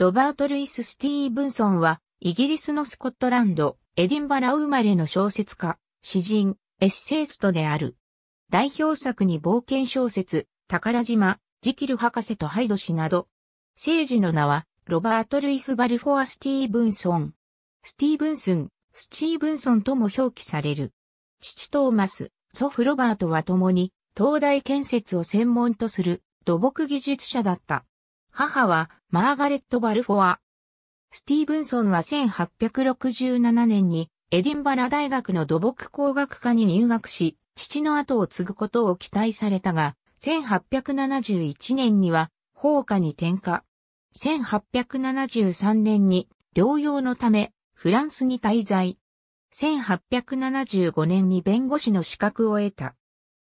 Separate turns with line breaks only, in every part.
ロバート・ルイス・スティーブンソンは、イギリスのスコットランド、エディンバラ生まれの小説家、詩人、エッセイストである。代表作に冒険小説、宝島、ジキル博士とハイド氏など、政治の名は、ロバート・ルイス・バルフォア・スティーブンソン。スティーブンソン、スィーブンソンとも表記される。父トーマス、祖父ロバートは共に、東大建設を専門とする土木技術者だった。母はマーガレット・バルフォア。スティーブンソンは1867年にエディンバラ大学の土木工学科に入学し、父の後を継ぐことを期待されたが、1871年には放火に転科。1873年に療養のためフランスに滞在。1875年に弁護士の資格を得た。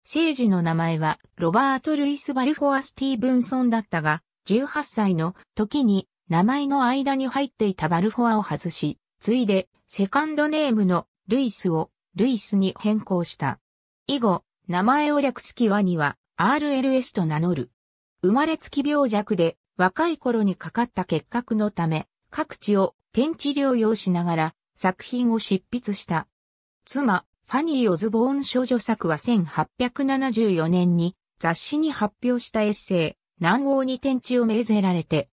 政治の名前はロバート・ルイス・バルフォア・スティーブンソンだったが、18歳の時に名前の間に入っていたバルフォアを外し、ついでセカンドネームのルイスをルイスに変更した。以後、名前を略すキワには RLS と名乗る。生まれつき病弱で若い頃にかかった結核のため、各地を天地療養しながら作品を執筆した。妻、ファニー・オズボーン少女作は1874年に雑誌に発表したエッセイ、南欧に天地を命ぜられて、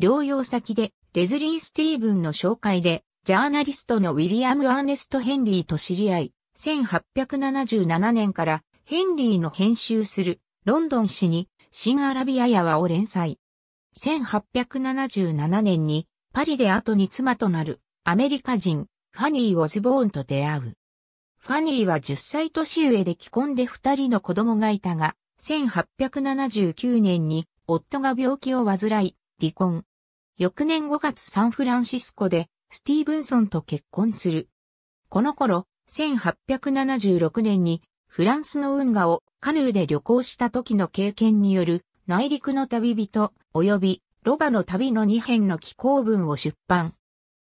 療養先でレズリー・スティーブンの紹介で、ジャーナリストのウィリアム・アーネスト・ヘンリーと知り合い、1877年からヘンリーの編集するロンドン誌に新アラビアヤワを連載。1877年にパリで後に妻となるアメリカ人ファニー・オズボーンと出会う。ファニーは10歳年上で既婚で2人の子供がいたが、1879年に夫が病気を患い、離婚。翌年5月サンフランシスコでスティーブンソンと結婚する。この頃、1876年にフランスの運河をカヌーで旅行した時の経験による内陸の旅人及びロバの旅の2編の寄稿文を出版。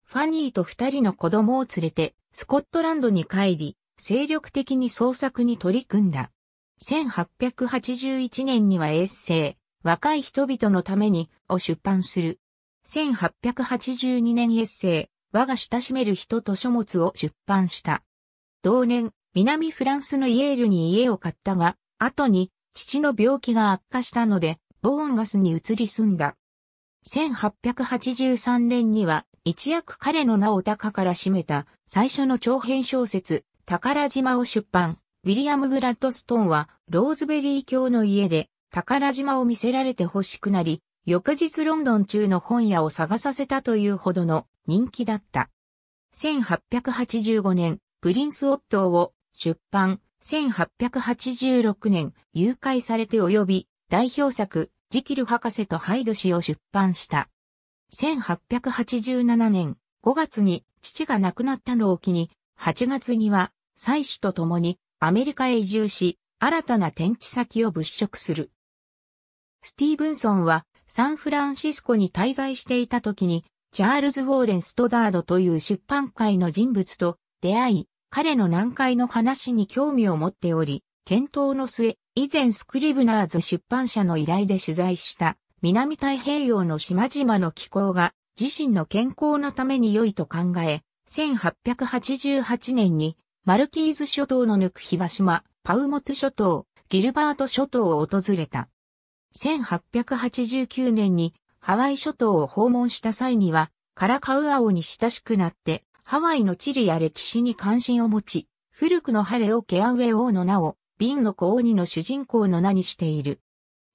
ファニーと2人の子供を連れてスコットランドに帰り、精力的に創作に取り組んだ。1881年にはエッセイ、若い人々のためにを出版する。1882年エッセイ、我が親しめる人と書物を出版した。同年、南フランスのイエールに家を買ったが、後に父の病気が悪化したので、ボーンマスに移り住んだ。1883年には一躍彼の名を高から占めた最初の長編小説、宝島を出版。ウィリアム・グラッドストーンは、ローズベリー教の家で、宝島を見せられて欲しくなり、翌日ロンドン中の本屋を探させたというほどの人気だった。1885年、プリンス・オットーを出版、1886年、誘拐されて及び、代表作、ジキル博士とハイド氏を出版した。1887年5月に父が亡くなったのを機に、8月には、妻子と共にアメリカへ移住し、新たな転地先を物色する。スティーブンソンはサンフランシスコに滞在していた時に、チャールズ・ウォーレン・ストダードという出版界の人物と出会い、彼の難解の話に興味を持っており、検討の末、以前スクリブナーズ出版社の依頼で取材した南太平洋の島々の気候が自身の健康のために良いと考え、1888年にマルキーズ諸島の抜くは、島、パウモト諸島、ギルバート諸島を訪れた。1889年にハワイ諸島を訪問した際には、カラカウアオに親しくなって、ハワイの地理や歴史に関心を持ち、古くのハレオケアウェオの名を、ビンの子鬼の主人公の名にしている。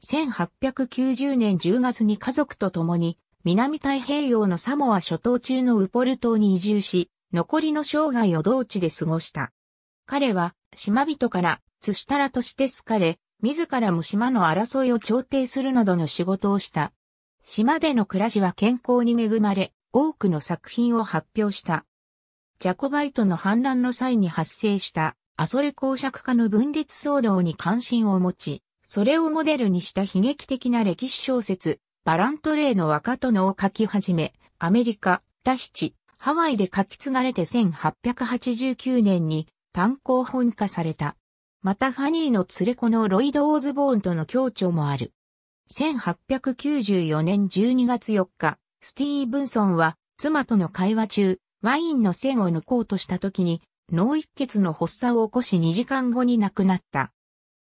1890年10月に家族と共に、南太平洋のサモア諸島中のウポル島に移住し、残りの生涯を同地で過ごした。彼は、島人から、津したらとして好かれ、自らも島の争いを調停するなどの仕事をした。島での暮らしは健康に恵まれ、多くの作品を発表した。ジャコバイトの反乱の際に発生した、アソレ公爵家の分裂騒動に関心を持ち、それをモデルにした悲劇的な歴史小説、バラントレーの若殿を書き始め、アメリカ、タヒチ、ハワイで書き継がれて1889年に単行本化された。またハニーの連れ子のロイド・オーズボーンとの協調もある。1894年12月4日、スティーブンソンは妻との会話中、ワインの栓を抜こうとした時に脳一血の発作を起こし2時間後に亡くなった。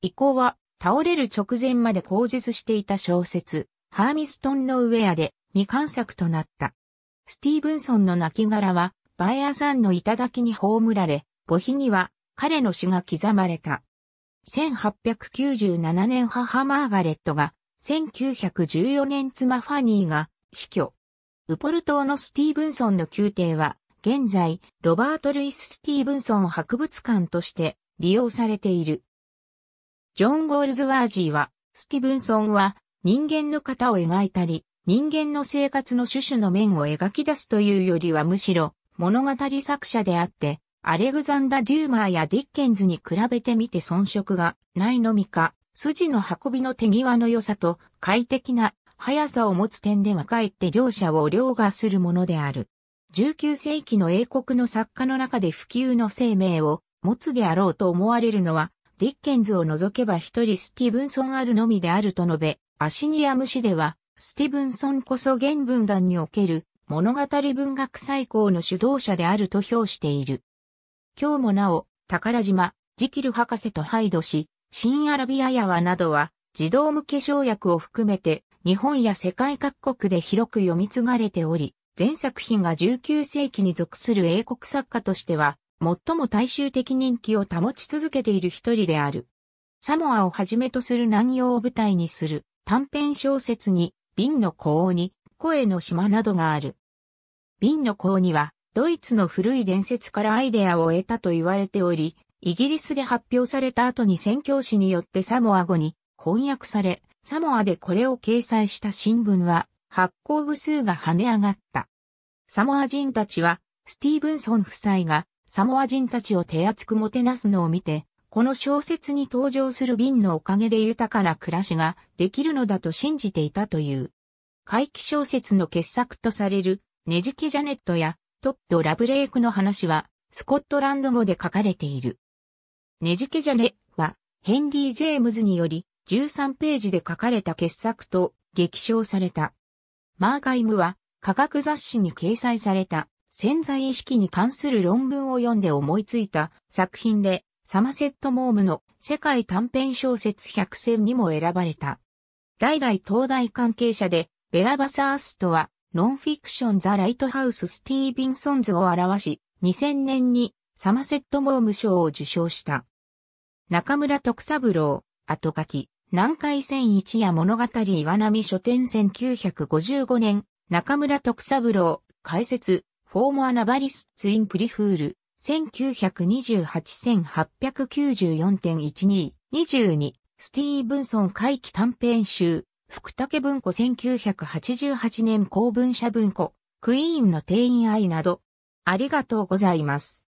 以降は倒れる直前まで口述していた小説、ハーミストンのウェアで未完作となった。スティーブンソンの亡骸は、バエアさんの頂に葬られ、墓碑には彼の死が刻まれた。1897年母マーガレットが、1914年妻ファニーが死去。ウポル島のスティーブンソンの宮廷は、現在、ロバート・ルイス・スティーブンソン博物館として利用されている。ジョン・ゴールズワージーは、スティーブンソンは人間の型を描いたり、人間の生活の種々の面を描き出すというよりはむしろ物語作者であって、アレグザンダ・デューマーやディッケンズに比べてみて遜色がないのみか、筋の運びの手際の良さと快適な速さを持つ点ではかえって両者を凌駕するものである。19世紀の英国の作家の中で普及の生命を持つであろうと思われるのは、ディッケンズを除けば一人スティーブンソンあるのみであると述べ、アシニアムでは、スティブンソンこそ原文壇における物語文学最高の主導者であると評している。今日もなお、宝島、ジキル博士とハイドし、新アラビアヤワなどは、児童向け小役を含めて、日本や世界各国で広く読み継がれており、全作品が19世紀に属する英国作家としては、最も大衆的人気を保ち続けている一人である。サモアをはじめとする南洋を舞台にする短編小説に瓶の港に、声の島などがある。瓶の港には、ドイツの古い伝説からアイデアを得たと言われており、イギリスで発表された後に宣教師によってサモア語に翻訳され、サモアでこれを掲載した新聞は発行部数が跳ね上がった。サモア人たちは、スティーブンソン夫妻がサモア人たちを手厚くもてなすのを見て、この小説に登場する瓶のおかげで豊かな暮らしができるのだと信じていたという。怪奇小説の傑作とされる、ネジキ・ジャネットやトッド・ラブレイクの話は、スコットランド語で書かれている。ネジキ・ジャネは、ヘンリー・ジェームズにより、13ページで書かれた傑作と、激賞された。マーガイムは、科学雑誌に掲載された、潜在意識に関する論文を読んで思いついた作品で、サマセット・モームの世界短編小説100選にも選ばれた。代々東大関係者で、ベラバサーストは、ノンフィクションザ・ライトハウス・スティービンソンズを表し、2000年にサマセット・モーム賞を受賞した。中村徳三郎、後書き、南海戦一夜物語岩波書店1955年、中村徳三郎、解説、フォーモアナバリスツインプリフール、1928-1894.12、22、スティーブンソン回帰短編集、福武文庫1988年公文社文庫、クイーンの定員愛など、ありがとうございます。